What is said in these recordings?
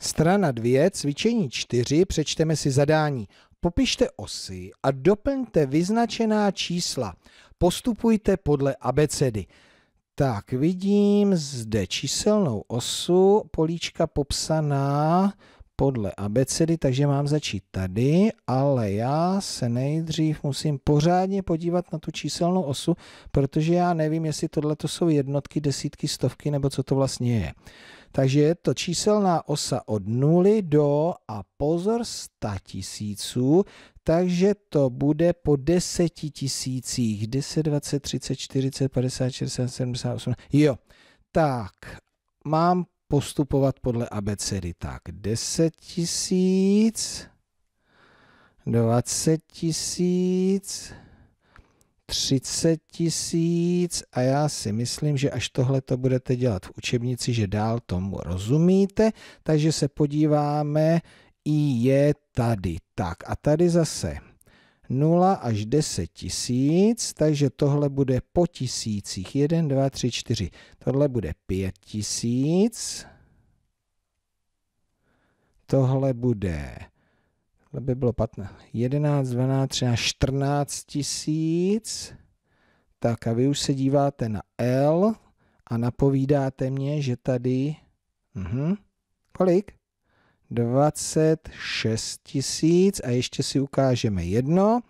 Strana 2, cvičení 4, přečteme si zadání. Popište osy a doplňte vyznačená čísla. Postupujte podle abecedy. Tak, vidím zde číselnou osu, políčka popsaná podle abecedy, takže mám začít tady, ale já se nejdřív musím pořádně podívat na tu číselnou osu, protože já nevím, jestli tohle to jsou jednotky, desítky, stovky, nebo co to vlastně je. Takže je to číselná osa od 0 do a pozor 100 tisíců, takže to bude po 10 tisících. 10, 20, 30, 40, 50, 60, 70, 80. Jo, tak mám postupovat podle abecedy. Tak, 10 tisíc, 20 tisíc, 30 tisíc a já si myslím, že až tohle to budete dělat v učebnici, že dál tomu rozumíte, takže se podíváme, i je tady. Tak a tady zase 0 až 10 tisíc, takže tohle bude po tisících. 1, 2, 3, 4. Tohle bude 5 tisíc. Tohle bude, tohle by bylo 15, 11, 12, 13, 14 tisíc. Tak a vy už se díváte na L a napovídáte mě, že tady, Uh mhm. -huh, kolik? 26 tisíc a ještě si ukážeme jedno.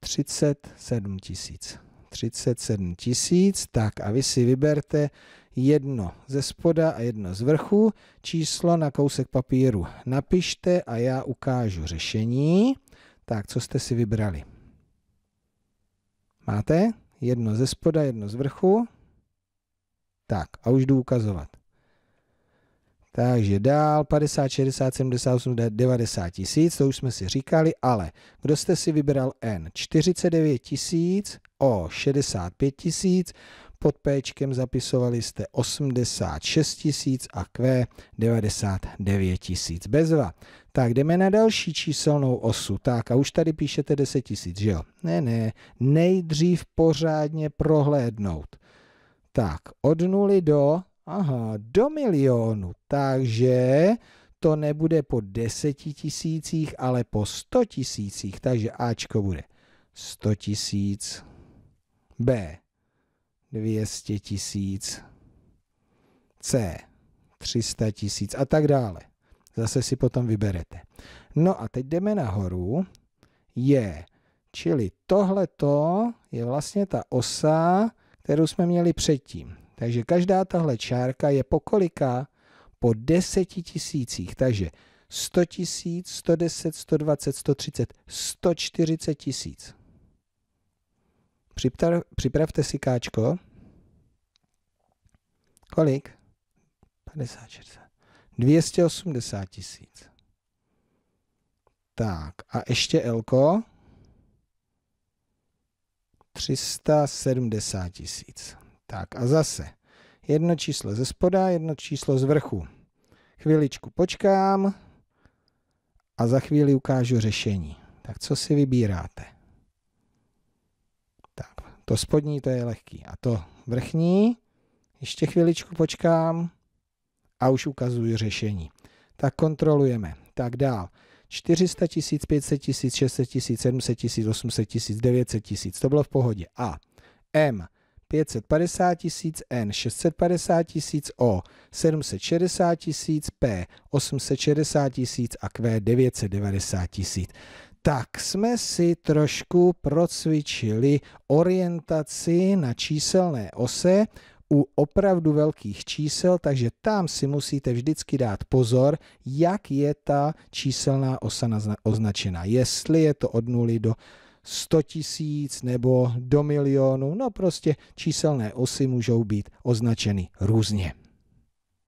37 tisíc. 37 tisíc, tak a vy si vyberte jedno ze spoda a jedno z vrchu, číslo na kousek papíru napište a já ukážu řešení. Tak, co jste si vybrali? Máte? Jedno ze spoda, jedno z vrchu. Tak, a už jdu ukazovat. Takže dál 50, 60, 78, 90 tisíc, to už jsme si říkali, ale kdo jste si vybral N? 49 tisíc o 65 tisíc, pod P zapisovali jste 86 tisíc a Q 99 tisíc bezva. Tak jdeme na další číselnou osu. Tak a už tady píšete 10 tisíc, že jo? Ne, ne, nejdřív pořádně prohlédnout. Tak, od nuly do Aha, do milionu. Takže to nebude po deseti tisících, ale po sto tisících. Takže Ačko bude Sto tisíc, B dvěstě tisíc, C 300 tisíc a tak dále. Zase si potom vyberete. No a teď jdeme nahoru. Je, čili tohleto je vlastně ta osa, kterou jsme měli předtím. Takže každá tahle čárka je pokoliká Po deseti tisících. Takže 100 tisíc, 110, 120, 130, 140 tisíc. Připravte si káčko. Kolik? 50, 60. 280 tisíc. Tak, a ještě Elko. 370 tisíc. Tak a zase. Jedno číslo ze spoda, jedno číslo z vrchu. Chviličku počkám a za chvíli ukážu řešení. Tak co si vybíráte? Tak, to spodní to je lehký. A to vrchní, ještě chviličku počkám a už ukazuju řešení. Tak kontrolujeme. Tak dál. 400 tisíc, 500 tisíc, 600 tisíc, 700 tisíc, 800 tisíc, 900 tisíc. To bylo v pohodě. A M 550 tisíc, N 650 tisíc, O 760 tisíc, P 860 tisíc a Q 990 tisíc. Tak jsme si trošku procvičili orientaci na číselné ose u opravdu velkých čísel, takže tam si musíte vždycky dát pozor, jak je ta číselná osa označena. Jestli je to od 0 do 100 tisíc nebo do milionu, no prostě číselné osy můžou být označeny různě.